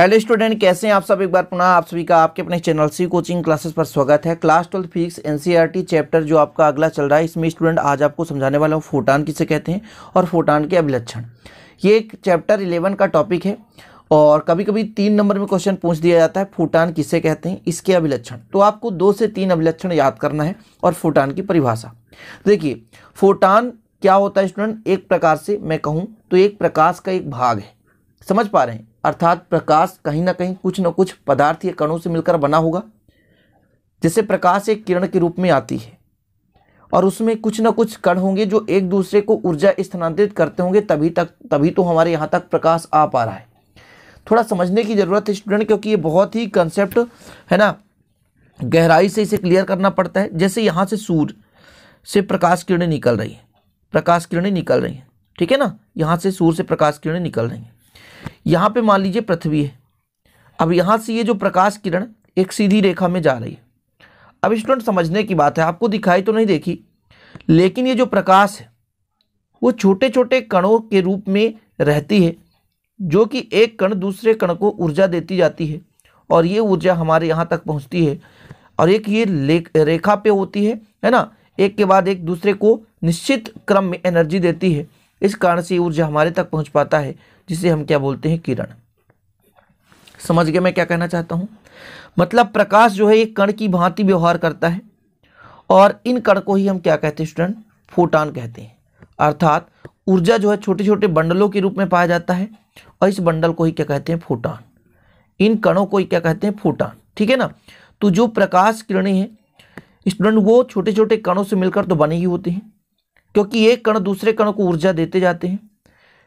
hello student कैसे हैं आप सब एक बार पुनः आप सभी का आपके अपने चैनल सी कोचिंग क्लासेस पर स्वागत है class twelfth physics NCERT chapter जो आपका अगला चल रहा है इसमें स्टूडेंट आज आपको समझाने वाला हूँ फोटान किसे कहते हैं और फोटान के अभिलक्षण ये एक चैप्टर इलेवन का टॉपिक है और कभी कभी तीन नंबर में क्वेश्चन पूछ दिया जाता है फूटान किसे कहते हैं इसके अभिलक्षण तो आपको दो से तीन अभिलक्षण याद करना है और फूटान की परिभाषा देखिए फोटान क्या होता है स्टूडेंट एक प्रकार से मैं कहूँ तो एक प्रकाश का एक भाग है समझ पा रहे हैं अर्थात प्रकाश कहीं ना कहीं कुछ ना कुछ पदार्थ या कणों से मिलकर बना होगा जैसे प्रकाश एक किरण के रूप में आती है और उसमें कुछ ना कुछ कण होंगे जो एक दूसरे को ऊर्जा स्थानांतरित करते होंगे तभी तक तभी तो हमारे यहाँ तक प्रकाश आ पा रहा है थोड़ा समझने की ज़रूरत है स्टूडेंट क्योंकि ये बहुत ही कंसेप्ट है ना गहराई से इसे क्लियर करना पड़ता है जैसे यहाँ से सूर्य से प्रकाश किरणें निकल रही हैं प्रकाश किरणें निकल रही हैं ठीक है ना यहाँ से सूर्य से प्रकाश किरणें निकल रही हैं यहां पे मान लीजिए पृथ्वी है अब यहां से ये जो प्रकाश किरण एक सीधी रेखा में जा रही है अब स्टूडेंट समझने की बात है आपको दिखाई तो नहीं देखी लेकिन ये जो प्रकाश है वो छोटे छोटे कणों के रूप में रहती है जो कि एक कण दूसरे कण को ऊर्जा देती जाती है और ये ऊर्जा हमारे यहाँ तक पहुँचती है और एक ये रेखा पे होती है है ना एक के बाद एक दूसरे को निश्चित क्रम में एनर्जी देती है इस कारण से ऊर्जा हमारे तक पहुँच पाता है जिसे हम क्या बोलते हैं किरण समझ गए मैं क्या कहना चाहता हूं मतलब प्रकाश जो है एक कण की भांति व्यवहार करता है और इन कण को ही हम क्या कहते हैं स्टूडेंट फोटान कहते हैं अर्थात ऊर्जा जो है छोटे छोटे बंडलों के रूप में पाया जाता है और इस बंडल को ही क्या कहते हैं फोटान इन कणों को ही क्या कहते हैं फोटान ठीक है ना तो जो प्रकाश किरणें हैं स्टूडेंट वो छोटे छोटे कणों से मिलकर तो बने ही होते हैं क्योंकि एक कण दूसरे कणों को ऊर्जा देते जाते हैं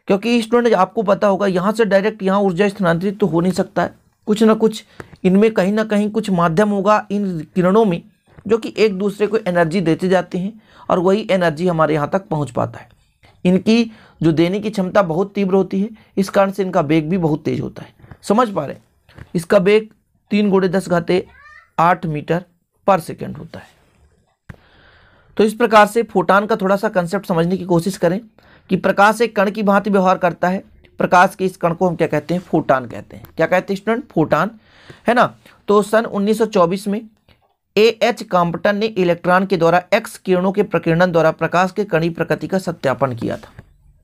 क्योंकि स्टूडेंट आपको पता होगा यहाँ से डायरेक्ट यहाँ ऊर्जा स्थानांतरित तो हो नहीं सकता है कुछ ना कुछ इनमें कहीं ना कहीं कुछ माध्यम होगा इन किरणों में जो कि एक दूसरे को एनर्जी देते जाते हैं और वही एनर्जी हमारे यहाँ तक पहुँच पाता है इनकी जो देने की क्षमता बहुत तीव्र होती है इस कारण से इनका बेग भी बहुत तेज होता है समझ पा रहे हैं इसका बेग तीन गोड़े दस घाते आठ मीटर पर सेकेंड होता है तो इस प्रकार से फोटान का थोड़ा सा कंसेप्ट समझने की कोशिश करें कि प्रकाश एक कण की भांति व्यवहार करता है प्रकाश के इस कण को हम क्या कहते हैं फोटान कहते हैं क्या कहते हैं स्टूडेंट फोटान है ना तो सन उन्नीस में ए एच कॉम्पटन ने इलेक्ट्रॉन के द्वारा एक्स किरणों के प्रकीर्णन द्वारा प्रकाश के कणी प्रकृति का सत्यापन किया था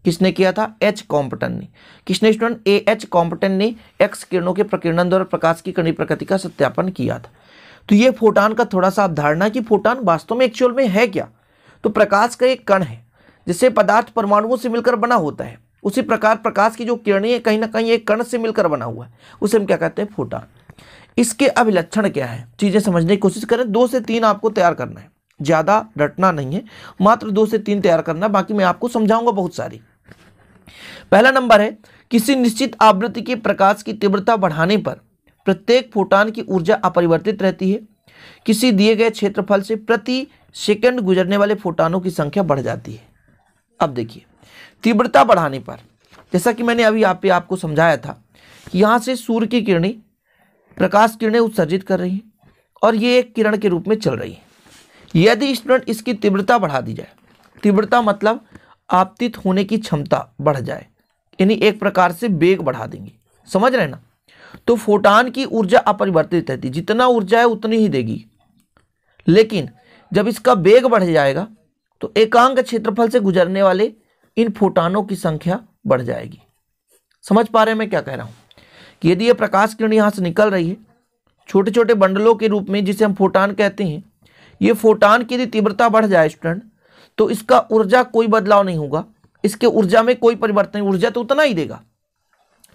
किसने किया था एच कॉम्पटन ने किसने स्टूडेंट ए एच कॉम्पटन ने एक्स किरणों के प्रकीर्णन द्वारा प्रकाश की कणी प्रकृति का सत्यापन किया था तो ये फोटान का थोड़ा सा अवधारणा कि फोटान वास्तव में एक्चुअल में है क्या तो प्रकाश का एक कण है जिससे पदार्थ परमाणुओं से मिलकर बना होता है उसी प्रकार प्रकाश की जो किरणें है कहीं ना कहीं एक कण से मिलकर बना हुआ है उसे हम क्या कहते हैं फोटा इसके अभिलक्षण क्या है चीज़ें समझने की कोशिश करें दो से तीन आपको तैयार करना है ज़्यादा रटना नहीं है मात्र दो से तीन तैयार करना बाकी मैं आपको समझाऊंगा बहुत सारी पहला नंबर है किसी निश्चित आवृत्ति के प्रकाश की तीव्रता बढ़ाने पर प्रत्येक फोटान की ऊर्जा अपरिवर्तित रहती है किसी दिए गए क्षेत्रफल से प्रति सेकेंड गुजरने वाले फोटानों की संख्या बढ़ जाती है अब देखिए तीव्रता बढ़ाने पर जैसा कि मैंने अभी आप आपको समझाया था कि यहाँ से सूर्य की किरणें प्रकाश किरणें उत्सर्जित कर रही हैं और ये एक किरण के रूप में चल रही है यदि स्टूडेंट इसकी तीव्रता बढ़ा दी जाए तीव्रता मतलब आपतित होने की क्षमता बढ़ जाए यानी एक प्रकार से वेग बढ़ा देंगे समझ रहे ना तो फोटान की ऊर्जा अपरिवर्तित रहती जितना ऊर्जा है उतनी ही देगी लेकिन जब इसका वेग बढ़ जाएगा तो एकांक क्षेत्रफल से गुजरने वाले इन फोटानों की संख्या बढ़ जाएगी समझ पा रहे हैं मैं क्या कह रहा हूं कि यदि यह प्रकाश किरण यहां से निकल रही है छोटे छोटे बंडलों के रूप में जिसे हम फोटान कहते हैं ये फोटान की यदि तीव्रता बढ़ जाए स्टूडेंट तो इसका ऊर्जा कोई बदलाव नहीं होगा इसके ऊर्जा में कोई परिवर्तन ऊर्जा तो उतना ही देगा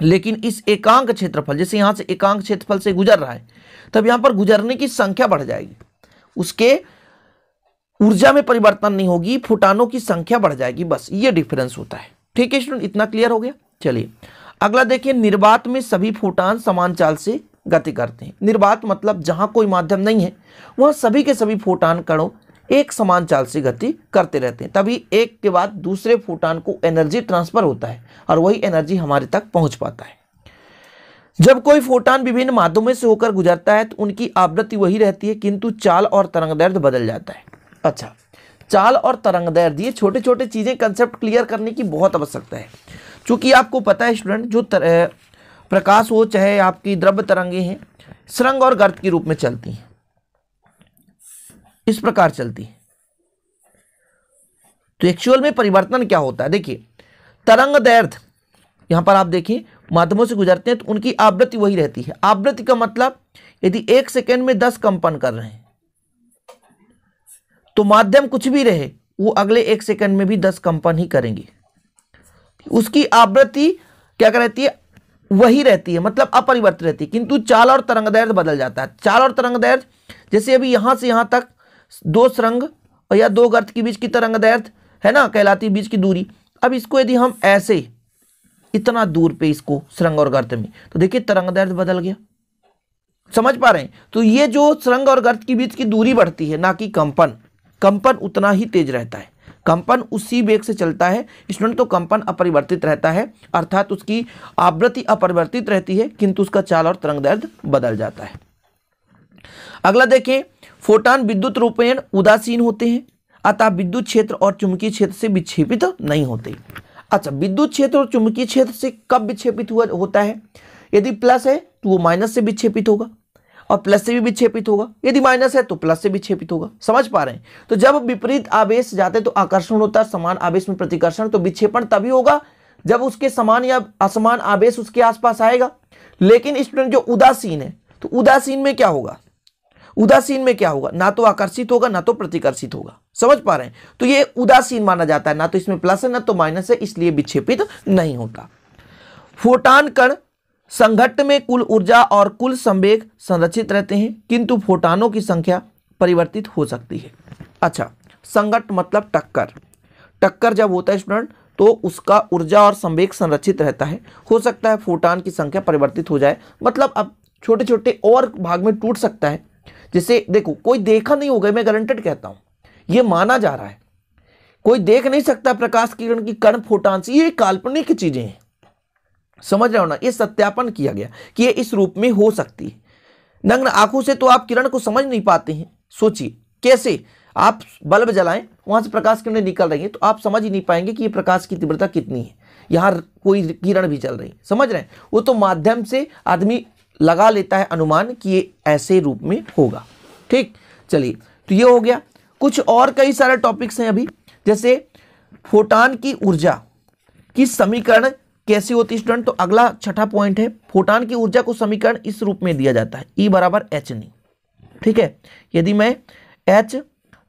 लेकिन इस एकांक क्षेत्रफल जैसे यहाँ से एकांक क्षेत्रफल से गुजर रहा है तब यहाँ पर गुजरने की संख्या बढ़ जाएगी उसके ऊर्जा में परिवर्तन नहीं होगी फुटानों की संख्या बढ़ जाएगी बस ये डिफरेंस होता है ठीक है स्टूडेंट इतना क्लियर हो गया चलिए अगला देखिए निर्वात में सभी फुटान समान चाल से गति करते हैं निर्वात मतलब जहां कोई माध्यम नहीं है वहाँ सभी के सभी फुटान कणों एक समान चाल से गति करते रहते हैं तभी एक के बाद दूसरे फुटान को एनर्जी ट्रांसफर होता है और वही एनर्जी हमारे तक पहुंच पाता है जब कोई फोटान विभिन्न माध्यमों से होकर गुजरता है तो उनकी आवृत्ति वही रहती है किंतु चाल और तरंग दर्द बदल जाता है अच्छा चाल और तरंग दैर्घ्य ये छोटे छोटे चीज़ें कंसेप्ट क्लियर करने की बहुत आवश्यकता है चूंकि आपको पता है स्टूडेंट जो तर, प्रकाश हो चाहे आपकी द्रव्य तरंगे हैं श्रृंग और गर्द के रूप में चलती हैं इस प्रकार चलती है तो एक्चुअल में परिवर्तन क्या होता है देखिए तरंग दैर्घ्य यहाँ पर आप देखिए माध्यमों से गुजरते हैं तो उनकी आवृत्ति वही रहती है आवृत्ति का मतलब यदि एक सेकेंड में दस कंपन कर रहे हैं तो माध्यम कुछ भी रहे वो अगले एक सेकंड में भी दस कंपन ही करेंगे उसकी आवृत्ति क्या रहती है वही रहती है मतलब अपरिवर्तित रहती है किंतु चाल और तरंग दैर्ज बदल जाता है चाल और तरंग दैर्ज जैसे अभी यहां से यहां तक दो सरंग और या दो गर्त के बीच की तरंग दैर्घ्य है ना कहलाती बीच की दूरी अब इसको यदि हम ऐसे इतना दूर पे इसको सरंग और गर्त में तो देखिए तरंग दैर्ज बदल गया समझ पा रहे हैं तो ये जो सरंग और गर्त के बीच की दूरी बढ़ती है ना कि कंपन कंपन उतना ही तेज रहता है कंपन उसी वेग से चलता है स्टूडेंट तो कंपन अपरिवर्तित रहता है अर्थात उसकी आवृत्ति अपरिवर्तित रहती है किंतु उसका चाल और तरंग दर्द बदल जाता है अगला देखें फोटान विद्युत रूपेण उदासीन होते हैं अतः विद्युत क्षेत्र और चुंबकीय क्षेत्र से विक्षेपित नहीं होते अच्छा विद्युत क्षेत्र और चुंबकीय क्षेत्र से कब विक्षेपित हुआ होता है यदि प्लस है तो वो माइनस से विक्षेपित होगा और प्लस से भी विक्षेपित होगा यदि माइनस है तो प्लस से विक्षेपित होगा समझ पा रहे हैं तो जब विपरीत आवेश जाते तो आकर्षण होता है समान आवेश में प्रतिकर्षण तो विक्षेपण तभी होगा जब उसके समान या असमान आवेश उसके आसपास आएगा लेकिन स्टूडेंट जो उदासीन है तो उदासीन में क्या होगा उदासीन में क्या होगा ना तो आकर्षित होगा ना तो प्रतिकर्षित होगा समझ पा रहे हैं तो ये उदासीन माना जाता है ना तो इसमें प्लस है ना तो माइनस है इसलिए विक्षेपित नहीं होता फोटान कण संघट्ट में कुल ऊर्जा और कुल संवेग संरक्षित रहते हैं किंतु फोटानों की संख्या परिवर्तित हो सकती है अच्छा संघट मतलब टक्कर टक्कर जब होता है स्टूडेंट तो उसका ऊर्जा और संवेग संरक्षित रहता है हो सकता है फोटान की संख्या परिवर्तित हो जाए मतलब अब छोटे छोटे और भाग में टूट सकता है जैसे देखो कोई देखा नहीं होगा मैं गारंटेड कहता हूँ ये माना जा रहा है कोई देख नहीं सकता प्रकाश किरण की कर्ण फोटान से ये काल्पनिक चीज़ें हैं समझ रहे हो ना ये सत्यापन किया गया कि ये इस रूप में हो सकती है नग्न आंखों से तो आप किरण को समझ नहीं पाते हैं सोचिए कैसे आप बल्ब जलाएं वहां से प्रकाश किरण निकल रही है तो आप समझ ही नहीं पाएंगे कि ये प्रकाश की तीव्रता कितनी है यहाँ कोई किरण भी चल रही है समझ रहे हैं वो तो माध्यम से आदमी लगा लेता है अनुमान कि ये ऐसे रूप में होगा ठीक चलिए तो ये हो गया कुछ और कई सारे टॉपिक्स हैं अभी जैसे फोटान की ऊर्जा की समीकरण कैसी होती है स्टूडेंट तो अगला छठा पॉइंट है फोटान की ऊर्जा को समीकरण इस रूप में दिया जाता है ई e बराबर एच न्यू ठीक है यदि मैं एच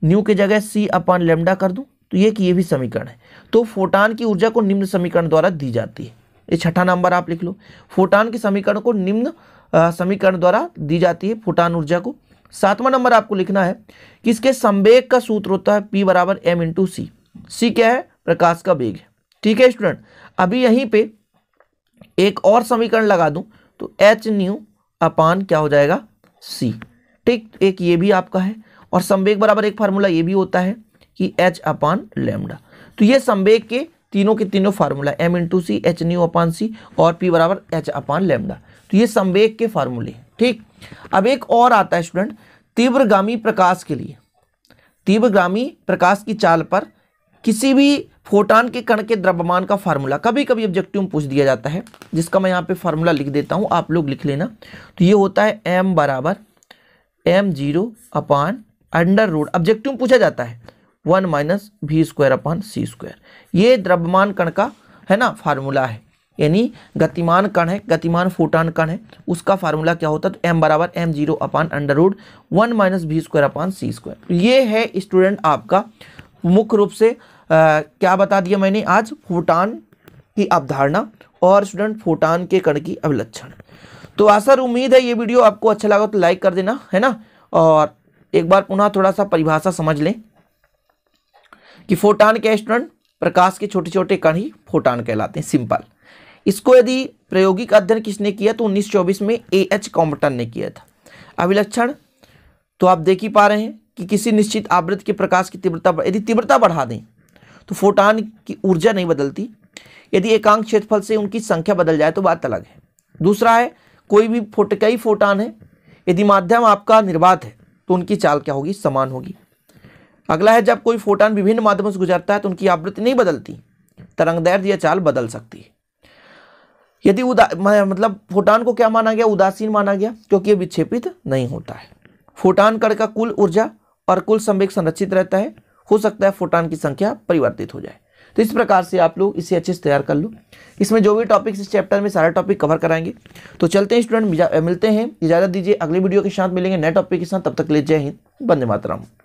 न्यू के जगह सी अपॉन लेमडा कर दूं तो ये कि ये भी समीकरण है तो फोटान की ऊर्जा को निम्न समीकरण द्वारा दी जाती है ये छठा नंबर आप लिख लो फोटान के समीकरण को निम्न समीकरण द्वारा दी जाती है फोटान ऊर्जा को सातवां नंबर आपको लिखना है कि इसके संवेग का सूत्र होता है पी बराबर एम इंटू सी सी क्या है प्रकाश का वेग है ठीक है स्टूडेंट अभी यहीं पे एक और समीकरण लगा दूं तो एच न्यू अपान क्या हो जाएगा सी ठीक एक ये भी आपका है और संवेग बराबर एक फार्मूला ये भी होता है कि एच अपान लेमडा तो ये संवेग के तीनों के तीनों formula M into C H nu upon C और पी बराबर एच अपान लेमडा तो ये संवेग के फार्मूले ठीक अब एक और आता है स्टूडेंट तीव्रगामी प्रकाश के लिए तीव्रगामी प्रकाश की चाल पर किसी भी फोटान के कण के द्रव्यमान का फार्मूला कभी कभी ऑब्जेक्टिव पूछ दिया जाता है जिसका मैं यहाँ पे फार्मूला लिख देता हूँ आप लोग लिख लेना तो ये होता है एम बराबर M zero upon under root objective पूछा जाता है one minus V square upon C square ये द्रव्यमान कण का है ना फार्मूला है यानी गतिमान कण है गतिमान फोटान कण है उसका फार्मूला क्या होता है तो एम बराबर M zero upon under root one minus V square upon C square ये है स्टूडेंट आपका मुख्य रूप से क्या बता दिया मैंने आज फोटान की अवधारणा और स्टूडेंट फोटान के कण की अभिलक्षण तो आसर उम्मीद है ये वीडियो आपको अच्छा लगा तो लाइक कर देना है ना और एक बार पुनः थोड़ा सा परिभाषा समझ लें कि फोटान के स्टूडेंट प्रकाश के छोटे छोटे कण ही फोटान कहलाते हैं सिंपल इसको यदि प्रायोगिक अध्ययन किसने किया तो 1924 में ए एच कॉम्पटन ने किया था अभिलक्षण तो आप देख ही पा रहे हैं कि किसी निश्चित आवृत्त के प्रकाश की तीव्रता यदि तीव्रता बढ़ा दें तो फोटान की ऊर्जा नहीं बदलती यदि एकांक क्षेत्रफल से उनकी संख्या बदल जाए तो बात अलग है दूसरा है कोई भी फोट कई फोटान है यदि माध्यम आपका निर्बाध है तो उनकी चाल क्या होगी समान होगी अगला है जब कोई फोटान विभिन्न माध्यमों से गुजरता है तो उनकी आवृत्ति नहीं बदलती तरंगदैर्ध या चाल बदल सकती है यदि उदा मतलब फोटान को क्या माना गया उदासीन माना गया क्योंकि यह विक्षेपित नहीं होता है फोटान कण का कुल ऊर्जा और कुल संवेक संरक्षित रहता है हो सकता है फोटान की संख्या परिवर्तित हो जाए तो इस प्रकार से आप लोग इसे अच्छे से तैयार कर लो इसमें जो भी टॉपिक्स इस चैप्टर में सारे टॉपिक कवर कराएंगे तो चलते हैं स्टूडेंट मिलते हैं इजाज़त दीजिए अगले वीडियो के साथ मिलेंगे नए टॉपिक के साथ तब तक ले जय हिंद बंदे मातराम